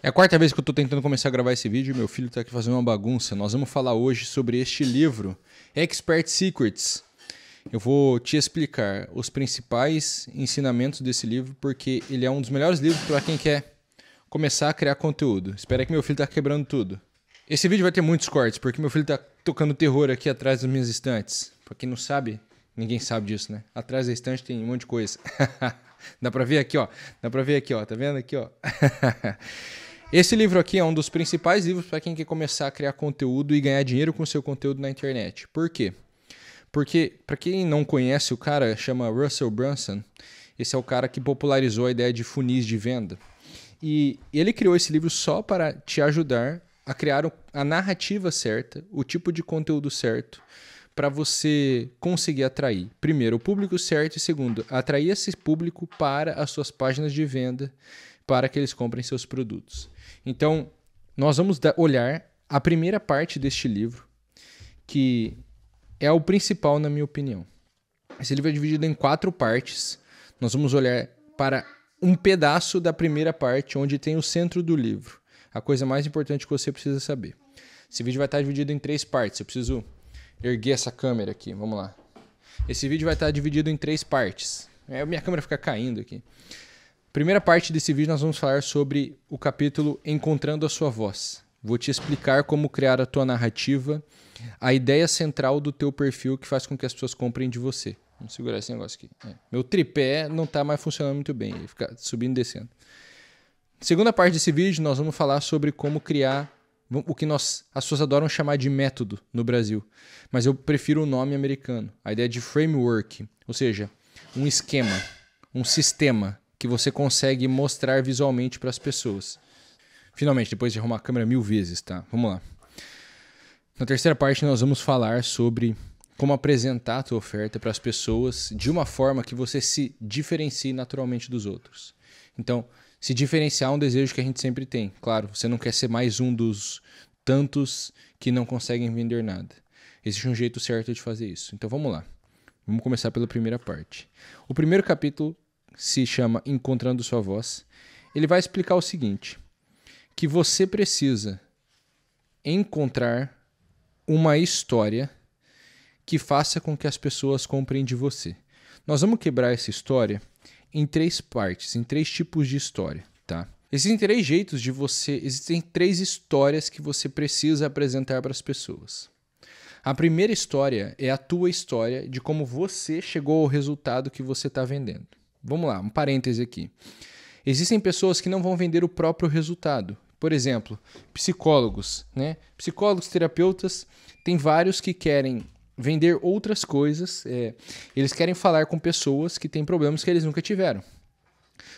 É a quarta vez que eu estou tentando começar a gravar esse vídeo e meu filho está aqui fazendo uma bagunça. Nós vamos falar hoje sobre este livro, Expert Secrets. Eu vou te explicar os principais ensinamentos desse livro, porque ele é um dos melhores livros para quem quer começar a criar conteúdo. Espera que meu filho está quebrando tudo. Esse vídeo vai ter muitos cortes, porque meu filho está tocando terror aqui atrás das minhas estantes. Pra quem não sabe, ninguém sabe disso, né? Atrás da estante tem um monte de coisa. Dá pra ver aqui, ó. Dá pra ver aqui, ó. Tá vendo aqui, ó? Esse livro aqui é um dos principais livros para quem quer começar a criar conteúdo e ganhar dinheiro com seu conteúdo na internet. Por quê? Porque, para quem não conhece, o cara chama Russell Brunson. Esse é o cara que popularizou a ideia de funis de venda. E ele criou esse livro só para te ajudar a criar a narrativa certa, o tipo de conteúdo certo, para você conseguir atrair, primeiro, o público certo e, segundo, atrair esse público para as suas páginas de venda, para que eles comprem seus produtos. Então, nós vamos olhar a primeira parte deste livro, que é o principal, na minha opinião. Esse livro é dividido em quatro partes. Nós vamos olhar para um pedaço da primeira parte, onde tem o centro do livro. A coisa mais importante que você precisa saber. Esse vídeo vai estar tá dividido em três partes. Eu preciso erguer essa câmera aqui. Vamos lá. Esse vídeo vai estar tá dividido em três partes. É, minha câmera fica caindo aqui. Primeira parte desse vídeo nós vamos falar sobre o capítulo Encontrando a Sua Voz. Vou te explicar como criar a tua narrativa, a ideia central do teu perfil que faz com que as pessoas comprem de você. Vamos segurar esse negócio aqui. É. Meu tripé não está mais funcionando muito bem, ele fica subindo e descendo. Segunda parte desse vídeo nós vamos falar sobre como criar o que nós, as pessoas adoram chamar de método no Brasil, mas eu prefiro o nome americano. A ideia de framework, ou seja, um esquema, um sistema que você consegue mostrar visualmente para as pessoas. Finalmente, depois de arrumar a câmera mil vezes, tá? Vamos lá. Na terceira parte, nós vamos falar sobre como apresentar a tua oferta para as pessoas de uma forma que você se diferencie naturalmente dos outros. Então, se diferenciar é um desejo que a gente sempre tem. Claro, você não quer ser mais um dos tantos que não conseguem vender nada. Existe um jeito certo de fazer isso. Então vamos lá. Vamos começar pela primeira parte. O primeiro capítulo se chama Encontrando Sua Voz, ele vai explicar o seguinte: que você precisa encontrar uma história que faça com que as pessoas comprem de você. Nós vamos quebrar essa história em três partes, em três tipos de história, tá? Existem três jeitos de você, existem três histórias que você precisa apresentar para as pessoas. A primeira história é a tua história de como você chegou ao resultado que você está vendendo. Vamos lá, um parêntese aqui. Existem pessoas que não vão vender o próprio resultado. Por exemplo, psicólogos, né? Psicólogos, terapeutas, tem vários que querem vender outras coisas. É, eles querem falar com pessoas que têm problemas que eles nunca tiveram.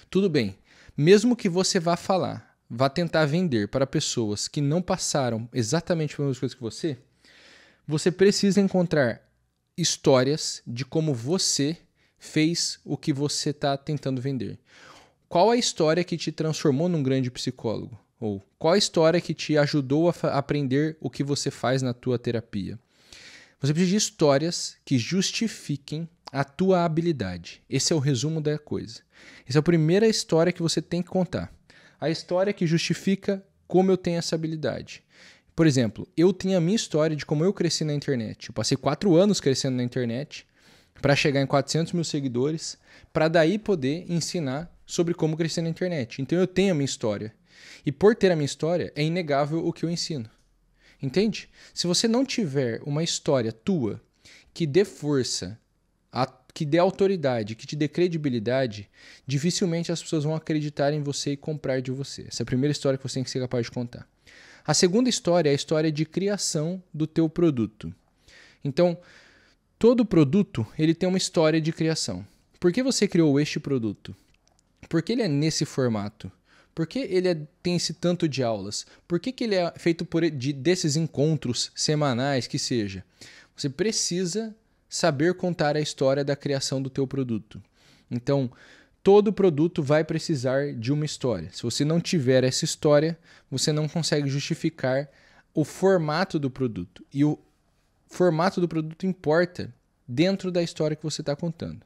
Tudo bem. Mesmo que você vá falar, vá tentar vender para pessoas que não passaram exatamente pelas mesmas coisas que você, você precisa encontrar histórias de como você fez o que você está tentando vender. Qual a história que te transformou num grande psicólogo? Ou qual a história que te ajudou a aprender o que você faz na tua terapia? Você precisa de histórias que justifiquem a tua habilidade. Esse é o resumo da coisa. Essa é a primeira história que você tem que contar. A história que justifica como eu tenho essa habilidade. Por exemplo, eu tenho a minha história de como eu cresci na internet. Eu passei quatro anos crescendo na internet para chegar em 400 mil seguidores, para daí poder ensinar sobre como crescer na internet. Então eu tenho a minha história. E por ter a minha história, é inegável o que eu ensino. Entende? Se você não tiver uma história tua que dê força, que dê autoridade, que te dê credibilidade, dificilmente as pessoas vão acreditar em você e comprar de você. Essa é a primeira história que você tem que ser capaz de contar. A segunda história é a história de criação do teu produto. Então, Todo produto ele tem uma história de criação. Por que você criou este produto? Por que ele é nesse formato? Por que ele é, tem esse tanto de aulas? Por que, que ele é feito por, de, desses encontros semanais que seja? Você precisa saber contar a história da criação do teu produto. Então, todo produto vai precisar de uma história. Se você não tiver essa história, você não consegue justificar o formato do produto. E o formato do produto importa dentro da história que você está contando.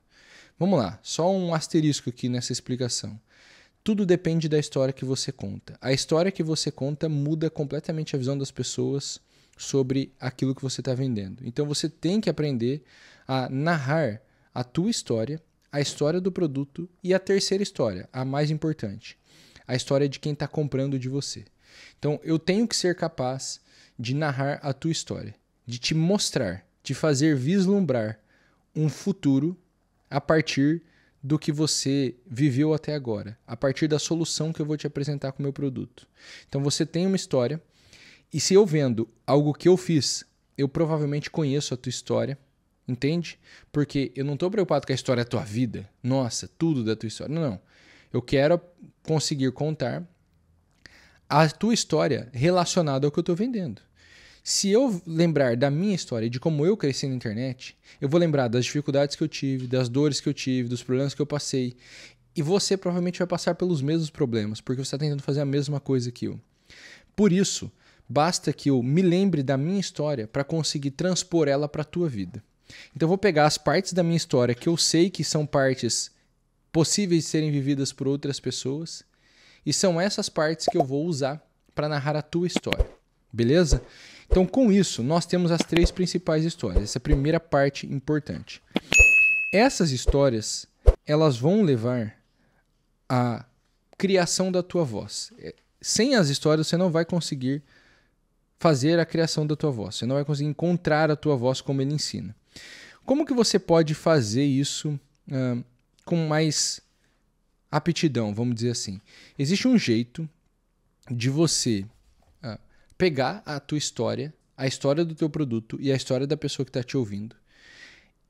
Vamos lá, só um asterisco aqui nessa explicação. Tudo depende da história que você conta. A história que você conta muda completamente a visão das pessoas sobre aquilo que você está vendendo. Então você tem que aprender a narrar a tua história, a história do produto e a terceira história, a mais importante, a história de quem está comprando de você. Então eu tenho que ser capaz de narrar a tua história de te mostrar, de fazer vislumbrar um futuro a partir do que você viveu até agora, a partir da solução que eu vou te apresentar com o meu produto. Então você tem uma história, e se eu vendo algo que eu fiz, eu provavelmente conheço a tua história, entende? Porque eu não estou preocupado com a história da tua vida, nossa, tudo da tua história. Não, não. Eu quero conseguir contar a tua história relacionada ao que eu estou vendendo. Se eu lembrar da minha história, de como eu cresci na internet, eu vou lembrar das dificuldades que eu tive, das dores que eu tive, dos problemas que eu passei. E você provavelmente vai passar pelos mesmos problemas, porque você está tentando fazer a mesma coisa que eu. Por isso, basta que eu me lembre da minha história para conseguir transpor ela para a tua vida. Então eu vou pegar as partes da minha história que eu sei que são partes possíveis de serem vividas por outras pessoas, e são essas partes que eu vou usar para narrar a tua história. Beleza? Então, com isso, nós temos as três principais histórias. Essa é a primeira parte importante. Essas histórias, elas vão levar à criação da tua voz. É, sem as histórias, você não vai conseguir fazer a criação da tua voz. Você não vai conseguir encontrar a tua voz como ele ensina. Como que você pode fazer isso uh, com mais aptidão, vamos dizer assim? Existe um jeito de você pegar a tua história, a história do teu produto e a história da pessoa que está te ouvindo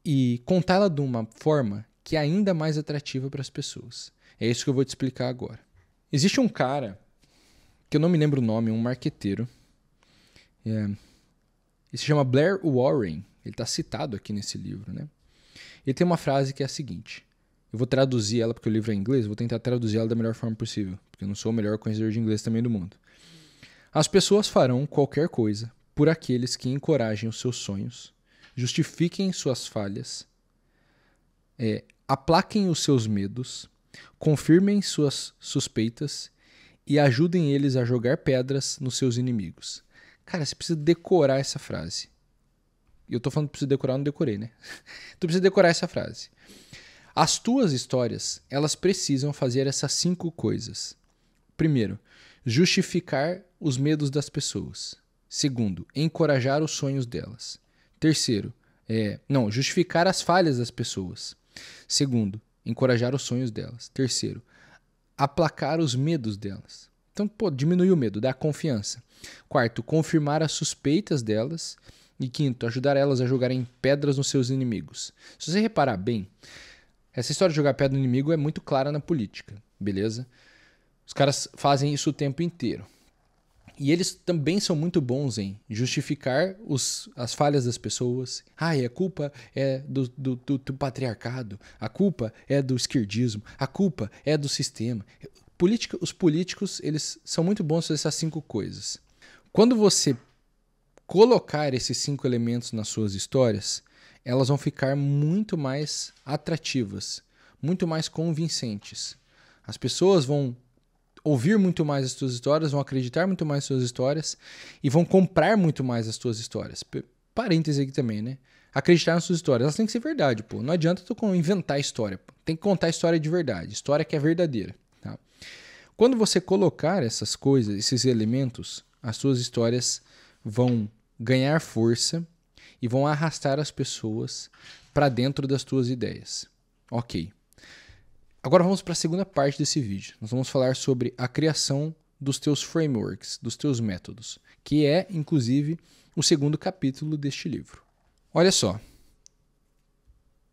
e contá-la de uma forma que é ainda mais atrativa para as pessoas. É isso que eu vou te explicar agora. Existe um cara, que eu não me lembro o nome, um marqueteiro. É, ele se chama Blair Warren. Ele está citado aqui nesse livro. Né? Ele tem uma frase que é a seguinte. Eu vou traduzir ela porque o livro é em inglês, vou tentar traduzir ela da melhor forma possível, porque eu não sou o melhor conhecedor de inglês também do mundo. As pessoas farão qualquer coisa por aqueles que encorajem os seus sonhos, justifiquem suas falhas, é, aplaquem os seus medos, confirmem suas suspeitas e ajudem eles a jogar pedras nos seus inimigos. Cara, você precisa decorar essa frase. Eu tô falando que preciso decorar, não decorei, né? tu precisa decorar essa frase. As tuas histórias, elas precisam fazer essas cinco coisas. Primeiro, Justificar os medos das pessoas. Segundo, encorajar os sonhos delas. Terceiro, é, não, justificar as falhas das pessoas. Segundo, encorajar os sonhos delas. Terceiro, aplacar os medos delas. Então, pô, diminuir o medo, dar confiança. Quarto, confirmar as suspeitas delas. E quinto, ajudar elas a jogarem pedras nos seus inimigos. Se você reparar bem, essa história de jogar pedra no inimigo é muito clara na política, beleza? Os caras fazem isso o tempo inteiro. E eles também são muito bons em justificar os, as falhas das pessoas. Ah, a culpa é do, do, do, do patriarcado, a culpa é do esquerdismo, a culpa é do sistema. Política, os políticos eles são muito bons nessas cinco coisas. Quando você colocar esses cinco elementos nas suas histórias, elas vão ficar muito mais atrativas, muito mais convincentes. As pessoas vão ouvir muito mais as tuas histórias, vão acreditar muito mais nas tuas histórias e vão comprar muito mais as tuas histórias. Parêntese aqui também, né? Acreditar nas suas histórias. Elas têm que ser verdade, pô. Não adianta tu inventar história. Pô. Tem que contar história de verdade, história que é verdadeira. Tá? Quando você colocar essas coisas, esses elementos, as suas histórias vão ganhar força e vão arrastar as pessoas para dentro das tuas ideias. Ok. Agora vamos para a segunda parte desse vídeo. Nós vamos falar sobre a criação dos teus frameworks, dos teus métodos, que é, inclusive, o segundo capítulo deste livro. Olha só,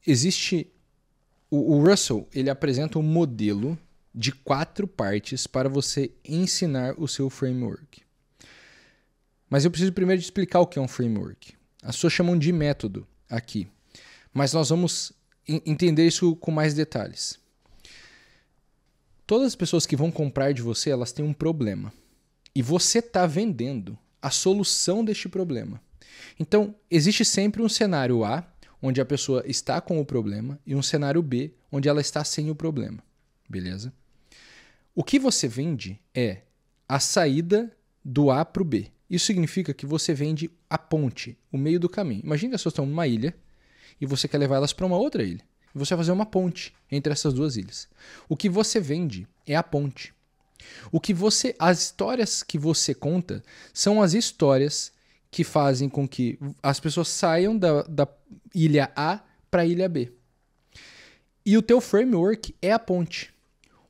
existe o, Russell, ele apresenta um modelo de quatro partes para você ensinar o seu framework. Mas eu preciso primeiro explicar o que é um framework. As pessoas chamam de método aqui, mas nós vamos entender isso com mais detalhes. Todas as pessoas que vão comprar de você, elas têm um problema. E você está vendendo a solução deste problema. Então, existe sempre um cenário A, onde a pessoa está com o problema, e um cenário B, onde ela está sem o problema. Beleza? O que você vende é a saída do A para o B. Isso significa que você vende a ponte, o meio do caminho. Imagina que as pessoas estão numa ilha e você quer levar elas para uma outra ilha. Você vai fazer uma ponte entre essas duas ilhas. O que você vende é a ponte. O que você, as histórias que você conta são as histórias que fazem com que as pessoas saiam da, da ilha A para a ilha B. E o teu framework é a ponte.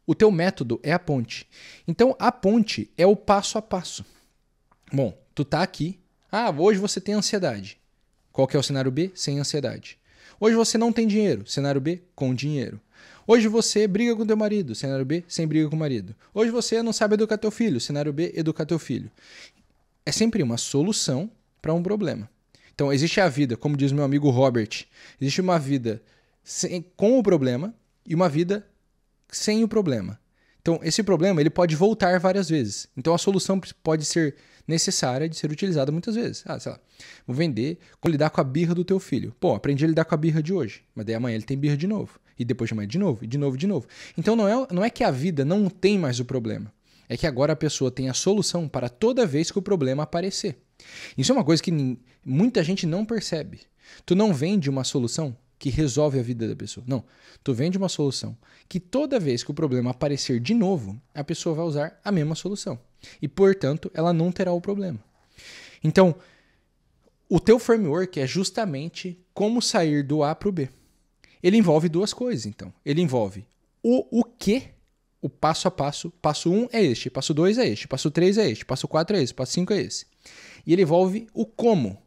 O teu método é a ponte. Então a ponte é o passo a passo. Bom, tu tá aqui. Ah, hoje você tem ansiedade. Qual que é o cenário B? Sem ansiedade. Hoje você não tem dinheiro. Cenário B, com dinheiro. Hoje você briga com teu marido. Cenário B, sem briga com o marido. Hoje você não sabe educar teu filho. Cenário B, educar teu filho. É sempre uma solução para um problema. Então, existe a vida, como diz meu amigo Robert, existe uma vida sem, com o problema e uma vida sem o problema. Então, esse problema ele pode voltar várias vezes. Então, a solução pode ser necessária de ser utilizada muitas vezes. Ah, sei lá, vou vender como lidar com a birra do teu filho. Pô, aprendi a lidar com a birra de hoje, mas daí amanhã ele tem birra de novo. E depois de amanhã de novo, e de novo, de novo. Então não é, não é que a vida não tem mais o problema. É que agora a pessoa tem a solução para toda vez que o problema aparecer. Isso é uma coisa que muita gente não percebe. Tu não vende uma solução que resolve a vida da pessoa. Não. Tu vende uma solução que toda vez que o problema aparecer de novo, a pessoa vai usar a mesma solução. E, portanto, ela não terá o problema. Então, o teu framework é justamente como sair do A para o B. Ele envolve duas coisas, então. Ele envolve o, o que, o passo a passo. Passo 1 um é este, passo 2 é este, passo 3 é este, passo 4 é esse, passo 5 é esse. E ele envolve o como.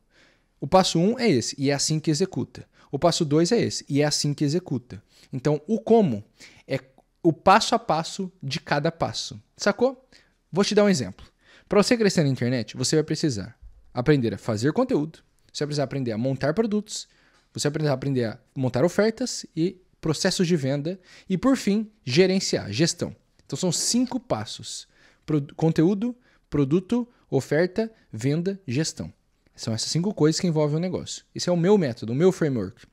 O passo 1 um é esse, e é assim que executa. O passo 2 é esse, e é assim que executa. Então, o como é o passo a passo de cada passo. Sacou? Vou te dar um exemplo. Para você crescer na internet, você vai precisar aprender a fazer conteúdo, você vai precisar aprender a montar produtos, você vai precisar aprender a montar ofertas e processos de venda, e por fim, gerenciar, gestão. Então, são cinco passos: Pro conteúdo, produto, oferta, venda, gestão. São essas cinco coisas que envolvem o negócio. Esse é o meu método, o meu framework.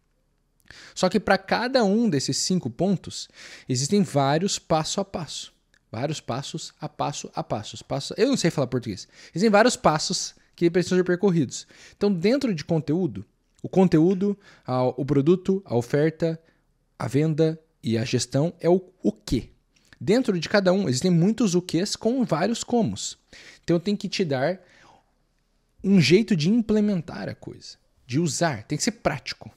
Só que para cada um desses cinco pontos, existem vários passo a passo. Vários passos a passo a passos. Passo... Eu não sei falar português. Existem vários passos que precisam ser percorridos. Então, dentro de conteúdo, o conteúdo, a, o produto, a oferta, a venda e a gestão é o, o quê. Dentro de cada um, existem muitos o quês com vários comos. Então, eu tenho que te dar um jeito de implementar a coisa, de usar. Tem que ser prático,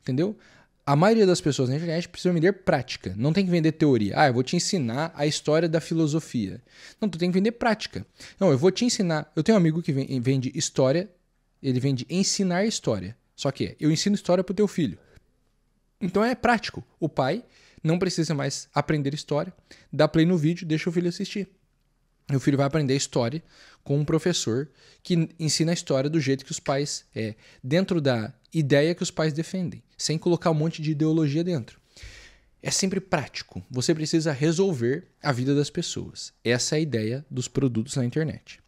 entendeu? A maioria das pessoas na internet precisa vender prática. Não tem que vender teoria. Ah, eu vou te ensinar a história da filosofia. Não, tu tem que vender prática. Não, eu vou te ensinar. Eu tenho um amigo que vende história, ele vende ensinar história. Só que eu ensino história pro teu filho. Então é prático. O pai não precisa mais aprender história, dá play no vídeo, deixa o filho assistir. Meu filho vai aprender história com um professor que ensina a história do jeito que os pais é, dentro da ideia que os pais defendem, sem colocar um monte de ideologia dentro. É sempre prático. Você precisa resolver a vida das pessoas. Essa é a ideia dos produtos na internet.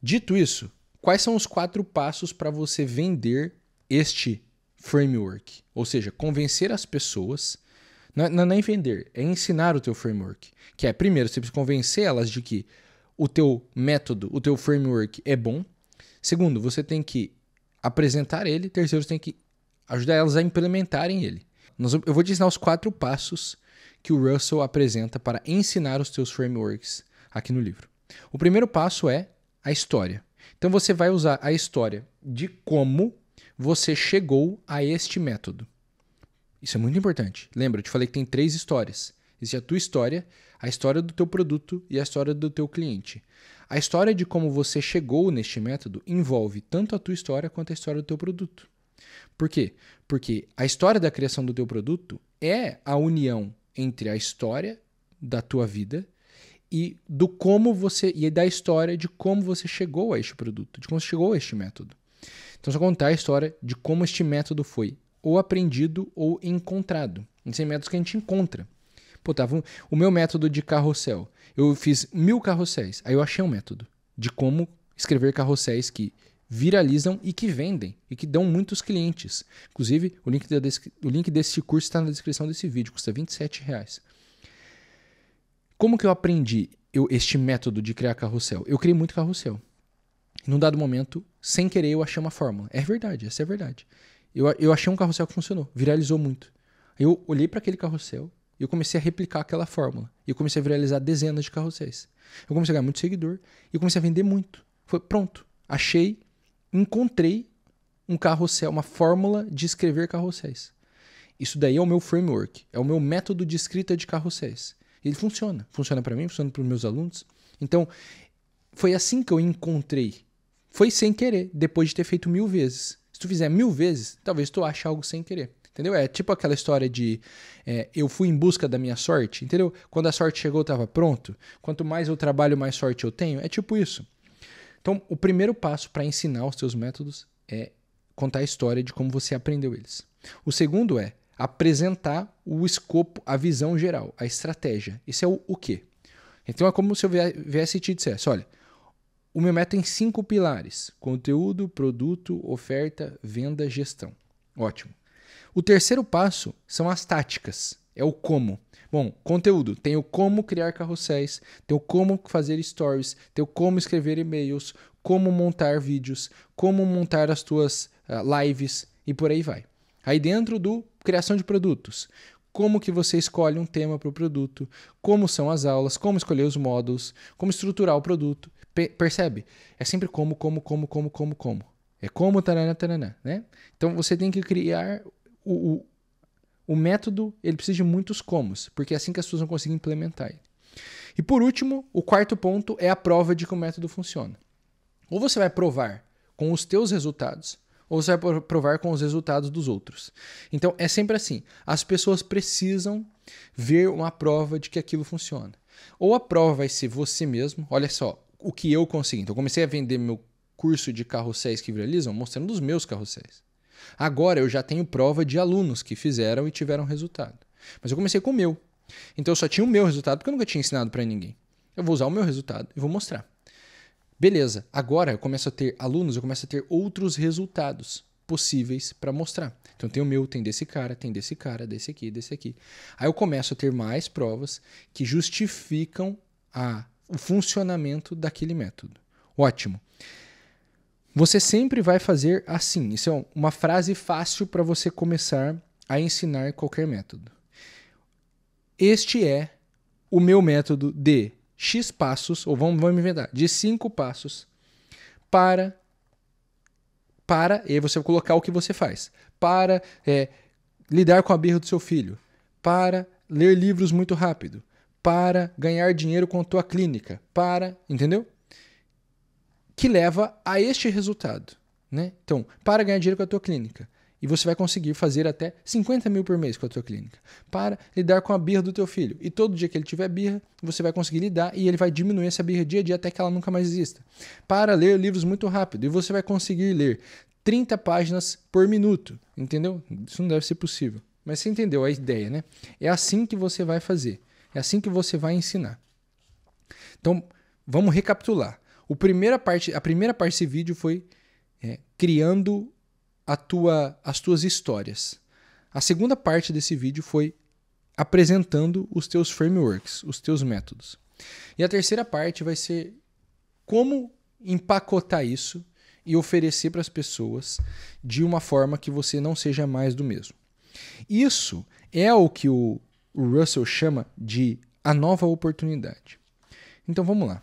Dito isso, quais são os quatro passos para você vender este framework? Ou seja, convencer as pessoas é, não, é nem vender, é ensinar o teu framework. Que é, primeiro, você precisa convencer elas de que o teu método, o teu framework é bom. Segundo, você tem que apresentar ele. Terceiro, você tem que ajudar elas a implementarem ele. eu vou te ensinar os quatro passos que o Russell apresenta para ensinar os teus frameworks aqui no livro. O primeiro passo é a história. Então você vai usar a história de como você chegou a este método. Isso é muito importante. Lembra, eu te falei que tem três histórias. Existe a tua história, a história do teu produto e a história do teu cliente. A história de como você chegou neste método envolve tanto a tua história quanto a história do teu produto. Por quê? Porque a história da criação do teu produto é a união entre a história da tua vida e do como você e da história de como você chegou a este produto, de como você chegou a este método. Então, só contar a história de como este método foi ou aprendido ou encontrado. Esses métodos que a gente encontra. Pô, tava um, o meu método de carrossel. Eu fiz mil carrosséis. Aí eu achei um método de como escrever carrosséis que viralizam e que vendem e que dão muitos clientes. Inclusive, o link, desse, o link desse curso está na descrição desse vídeo, custa 27 reais. Como que eu aprendi eu, este método de criar carrossel? Eu criei muito carrossel. Num dado momento, sem querer, eu achei uma fórmula. É verdade, essa é a verdade eu, eu achei um carrossel que funcionou, viralizou muito. Eu olhei para aquele carrossel e eu comecei a replicar aquela fórmula. E eu comecei a viralizar dezenas de carrosséis. Eu comecei a ganhar muito seguidor e eu comecei a vender muito. Foi pronto, achei, encontrei um carrossel, uma fórmula de escrever carrosséis. Isso daí é o meu framework, é o meu método de escrita de carrosséis. ele funciona, funciona para mim, funciona para os meus alunos. Então, foi assim que eu encontrei. Foi sem querer, depois de ter feito mil vezes. Se tu fizer mil vezes, talvez tu ache algo sem querer. Entendeu? É tipo aquela história de é, eu fui em busca da minha sorte, entendeu? Quando a sorte chegou, eu estava pronto. Quanto mais eu trabalho, mais sorte eu tenho. É tipo isso. Então, o primeiro passo para ensinar os teus métodos é contar a história de como você aprendeu eles. O segundo é apresentar o escopo, a visão geral, a estratégia. Isso é o, o quê? Então, é como se eu viesse e te dissesse: olha, o meu método tem cinco pilares: conteúdo, produto, oferta, venda, gestão. Ótimo. O terceiro passo são as táticas, é o como. Bom, conteúdo, tem o como criar carrosséis, tem o como fazer stories, tem o como escrever e-mails, como montar vídeos, como montar as tuas uh, lives e por aí vai. Aí dentro do criação de produtos, como que você escolhe um tema para o produto, como são as aulas, como escolher os módulos, como estruturar o produto percebe? É sempre como, como, como, como, como, como. É como, taranã, taranã, né? Então você tem que criar o, o, o método, ele precisa de muitos comos, porque é assim que as pessoas vão conseguir implementar ele. E por último, o quarto ponto é a prova de que o método funciona. Ou você vai provar com os teus resultados, ou você vai provar com os resultados dos outros. Então é sempre assim, as pessoas precisam ver uma prova de que aquilo funciona. Ou a prova vai ser você mesmo, olha só, o que eu consegui. Então, eu comecei a vender meu curso de carrosséis que viralizam, mostrando os meus carrosséis. Agora eu já tenho prova de alunos que fizeram e tiveram resultado. Mas eu comecei com o meu. Então eu só tinha o meu resultado porque eu nunca tinha ensinado para ninguém. Eu vou usar o meu resultado e vou mostrar. Beleza, agora eu começo a ter alunos, eu começo a ter outros resultados possíveis para mostrar. Então tem o meu, tem desse cara, tem desse cara, desse aqui, desse aqui. Aí eu começo a ter mais provas que justificam a o funcionamento daquele método. Ótimo. Você sempre vai fazer assim. Isso é uma frase fácil para você começar a ensinar qualquer método. Este é o meu método de X passos, ou vamos, vamos inventar, de 5 passos para. Para, e aí você vai colocar o que você faz. Para é, lidar com a birra do seu filho. Para ler livros muito rápido para ganhar dinheiro com a tua clínica, para, entendeu? Que leva a este resultado, né? Então, para ganhar dinheiro com a tua clínica, e você vai conseguir fazer até 50 mil por mês com a tua clínica. Para lidar com a birra do teu filho. E todo dia que ele tiver birra, você vai conseguir lidar e ele vai diminuir essa birra dia a dia até que ela nunca mais exista. Para ler livros muito rápido. E você vai conseguir ler 30 páginas por minuto. Entendeu? Isso não deve ser possível. Mas você entendeu a ideia, né? É assim que você vai fazer. É assim que você vai ensinar. Então, vamos recapitular. O primeira parte, a primeira parte desse vídeo foi é, criando a tua, as tuas histórias. A segunda parte desse vídeo foi apresentando os teus frameworks, os teus métodos. E a terceira parte vai ser como empacotar isso e oferecer para as pessoas de uma forma que você não seja mais do mesmo. Isso é o que o o Russell chama de a nova oportunidade. Então vamos lá.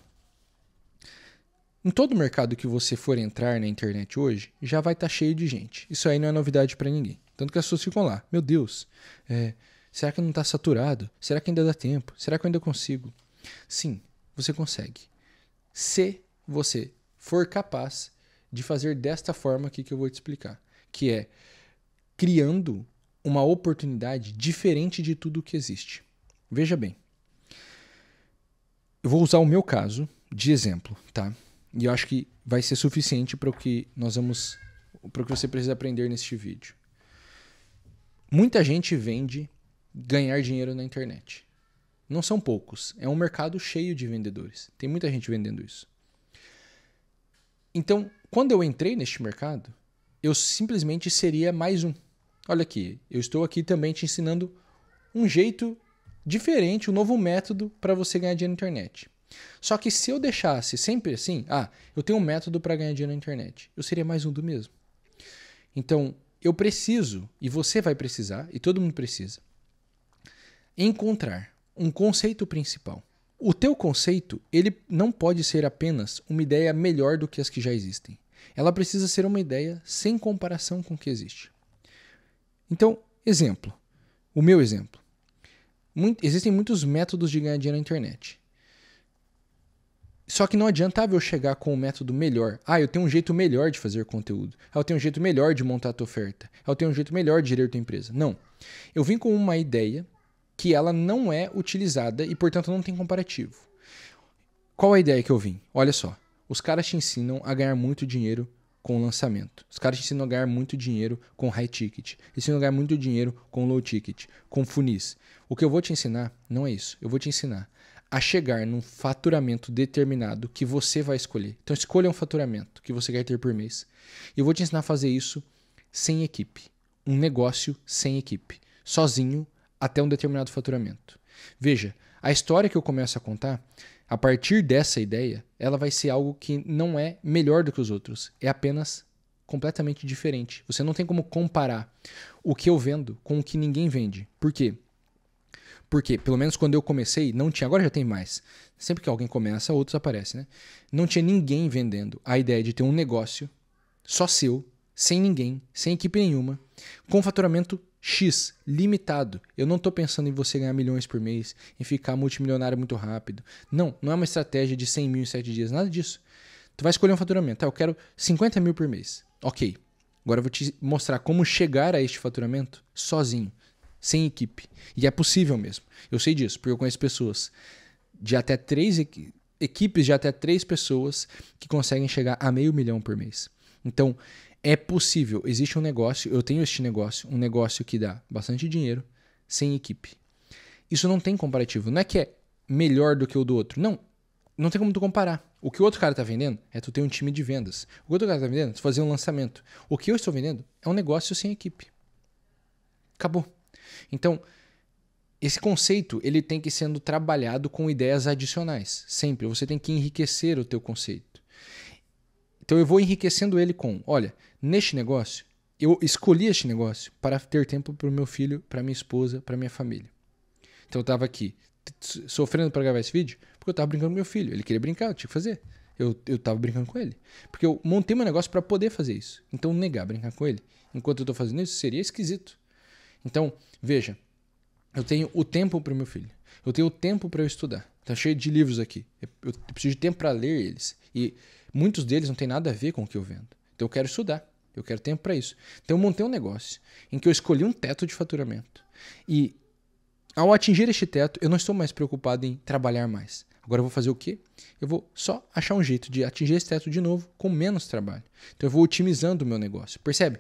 Em todo mercado que você for entrar na internet hoje, já vai estar tá cheio de gente. Isso aí não é novidade para ninguém. Tanto que as pessoas ficam lá. Meu Deus, é, será que não está saturado? Será que ainda dá tempo? Será que eu ainda consigo? Sim, você consegue. Se você for capaz de fazer desta forma aqui que eu vou te explicar, que é criando uma oportunidade diferente de tudo que existe. Veja bem, eu vou usar o meu caso de exemplo, tá? E eu acho que vai ser suficiente para o que nós vamos, para o que você precisa aprender neste vídeo. Muita gente vende ganhar dinheiro na internet. Não são poucos, é um mercado cheio de vendedores. Tem muita gente vendendo isso. Então, quando eu entrei neste mercado, eu simplesmente seria mais um olha aqui, eu estou aqui também te ensinando um jeito diferente, um novo método para você ganhar dinheiro na internet. Só que se eu deixasse sempre assim, ah, eu tenho um método para ganhar dinheiro na internet, eu seria mais um do mesmo. Então, eu preciso, e você vai precisar, e todo mundo precisa, encontrar um conceito principal. O teu conceito, ele não pode ser apenas uma ideia melhor do que as que já existem. Ela precisa ser uma ideia sem comparação com o que existe. Então, exemplo. O meu exemplo. Muito, existem muitos métodos de ganhar dinheiro na internet. Só que não adiantava eu chegar com um método melhor. Ah, eu tenho um jeito melhor de fazer conteúdo. Ah, eu tenho um jeito melhor de montar a tua oferta. Ah, eu tenho um jeito melhor de gerir a tua empresa. Não. Eu vim com uma ideia que ela não é utilizada e, portanto, não tem comparativo. Qual a ideia que eu vim? Olha só. Os caras te ensinam a ganhar muito dinheiro com o lançamento. Os caras te ensinam a ganhar muito dinheiro com high ticket, ensinam a ganhar muito dinheiro com low ticket, com funis. O que eu vou te ensinar não é isso. Eu vou te ensinar a chegar num faturamento determinado que você vai escolher. Então escolha um faturamento que você quer ter por mês. E eu vou te ensinar a fazer isso sem equipe. Um negócio sem equipe, sozinho até um determinado faturamento. Veja, a história que eu começo a contar a partir dessa ideia, ela vai ser algo que não é melhor do que os outros, é apenas completamente diferente. Você não tem como comparar o que eu vendo com o que ninguém vende. Por quê? Porque, pelo menos quando eu comecei, não tinha, agora já tem mais. Sempre que alguém começa, outros aparecem, né? Não tinha ninguém vendendo a ideia de ter um negócio só seu, sem ninguém, sem equipe nenhuma, com faturamento X, limitado. Eu não estou pensando em você ganhar milhões por mês, em ficar multimilionário muito rápido. Não, não é uma estratégia de 100 mil em 7 dias, nada disso. Tu vai escolher um faturamento. Tá, eu quero 50 mil por mês. Ok. Agora eu vou te mostrar como chegar a este faturamento sozinho, sem equipe. E é possível mesmo. Eu sei disso, porque eu conheço pessoas de até três equipes de até três pessoas que conseguem chegar a meio milhão por mês. Então, é possível. Existe um negócio, eu tenho este negócio, um negócio que dá bastante dinheiro sem equipe. Isso não tem comparativo. Não é que é melhor do que o do outro. Não. Não tem como tu comparar. O que o outro cara tá vendendo é tu ter um time de vendas. O que o outro cara tá vendendo é tu fazer um lançamento. O que eu estou vendendo é um negócio sem equipe. Acabou. Então, esse conceito ele tem que sendo trabalhado com ideias adicionais. Sempre. Você tem que enriquecer o teu conceito. Então eu vou enriquecendo ele com: olha, neste negócio, eu escolhi este negócio para ter tempo para o meu filho, para minha esposa, para minha família. Então eu estava aqui sofrendo para gravar esse vídeo porque eu estava brincando com meu filho. Ele queria brincar, eu tinha que fazer. Eu, eu brincando com ele. Porque eu montei meu negócio para poder fazer isso. Então negar brincar com ele enquanto eu estou fazendo isso seria esquisito. Então, veja, eu tenho o tempo para o meu filho. Eu tenho o tempo para eu estudar. Tá cheio de livros aqui. Eu preciso de tempo para ler eles. E muitos deles não têm nada a ver com o que eu vendo. Então eu quero estudar, eu quero tempo para isso. Então eu montei um negócio em que eu escolhi um teto de faturamento. E ao atingir este teto, eu não estou mais preocupado em trabalhar mais. Agora eu vou fazer o quê? Eu vou só achar um jeito de atingir esse teto de novo com menos trabalho. Então eu vou otimizando o meu negócio. Percebe?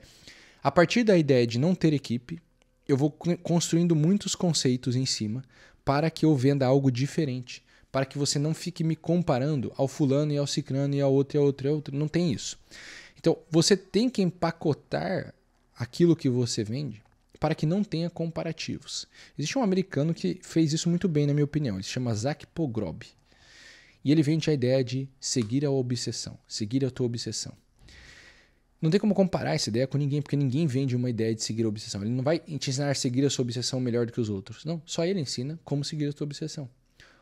A partir da ideia de não ter equipe, eu vou construindo muitos conceitos em cima para que eu venda algo diferente para que você não fique me comparando ao fulano e ao ciclano e ao outro e ao outro e ao outro. Não tem isso. Então, você tem que empacotar aquilo que você vende para que não tenha comparativos. Existe um americano que fez isso muito bem, na minha opinião. Ele se chama Zach Pogrob. E ele vende a ideia de seguir a obsessão, seguir a tua obsessão. Não tem como comparar essa ideia com ninguém, porque ninguém vende uma ideia de seguir a obsessão. Ele não vai te ensinar a seguir a sua obsessão melhor do que os outros. Não, só ele ensina como seguir a tua obsessão.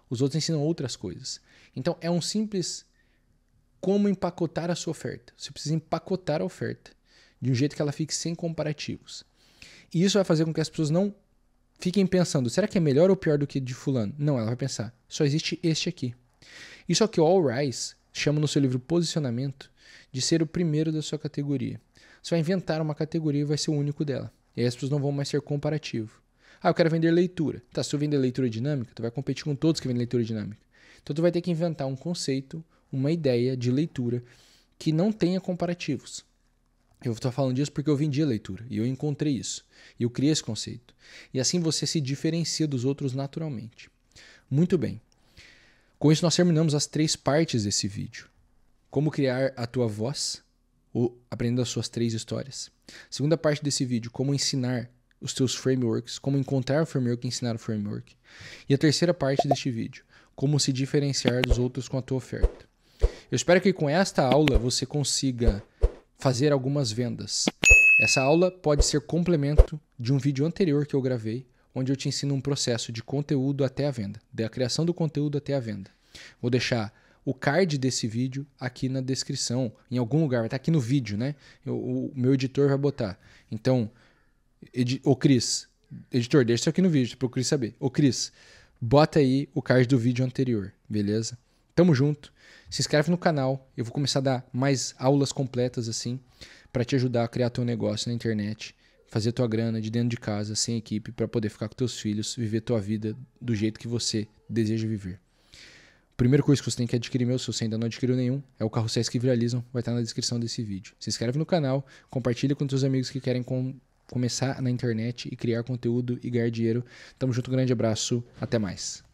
Os outros ensinam outras coisas. Então é um simples como empacotar a sua oferta. Você precisa empacotar a oferta de um jeito que ela fique sem comparativos. E isso vai fazer com que as pessoas não fiquem pensando, será que é melhor ou pior do que de fulano? Não, ela vai pensar, só existe este aqui. Isso é o que o All Rise chama no seu livro Posicionamento de ser o primeiro da sua categoria. Você vai inventar uma categoria e vai ser o único dela. E aí as pessoas não vão mais ser comparativo. Ah, eu quero vender leitura. Tá, se tu vender leitura dinâmica, tu vai competir com todos que vendem leitura dinâmica. Então tu vai ter que inventar um conceito, uma ideia de leitura que não tenha comparativos. Eu estou falando disso porque eu vendi a leitura e eu encontrei isso. E eu criei esse conceito. E assim você se diferencia dos outros naturalmente. Muito bem. Com isso, nós terminamos as três partes desse vídeo: como criar a tua voz, ou aprendendo as suas três histórias. Segunda parte desse vídeo: como ensinar os teus frameworks, como encontrar o framework e ensinar o framework. E a terceira parte deste vídeo, como se diferenciar dos outros com a tua oferta. Eu espero que com esta aula você consiga fazer algumas vendas. Essa aula pode ser complemento de um vídeo anterior que eu gravei, onde eu te ensino um processo de conteúdo até a venda, da criação do conteúdo até a venda. Vou deixar o card desse vídeo aqui na descrição, em algum lugar, vai estar aqui no vídeo, né? Eu, o meu editor vai botar. Então, Edi Ô, Cris, editor, deixa isso aqui no vídeo pro Cris saber. Ô, Cris, bota aí o card do vídeo anterior, beleza? Tamo junto. Se inscreve no canal. Eu vou começar a dar mais aulas completas assim para te ajudar a criar teu negócio na internet, fazer tua grana de dentro de casa, sem equipe, para poder ficar com teus filhos, viver tua vida do jeito que você deseja viver. O primeiro curso que você tem que adquirir meu, se você ainda não adquiriu nenhum, é o Carrosséis que Viralizam, vai estar na descrição desse vídeo. Se inscreve no canal, compartilha com teus amigos que querem com começar na internet e criar conteúdo e ganhar dinheiro. Tamo junto, um grande abraço, até mais.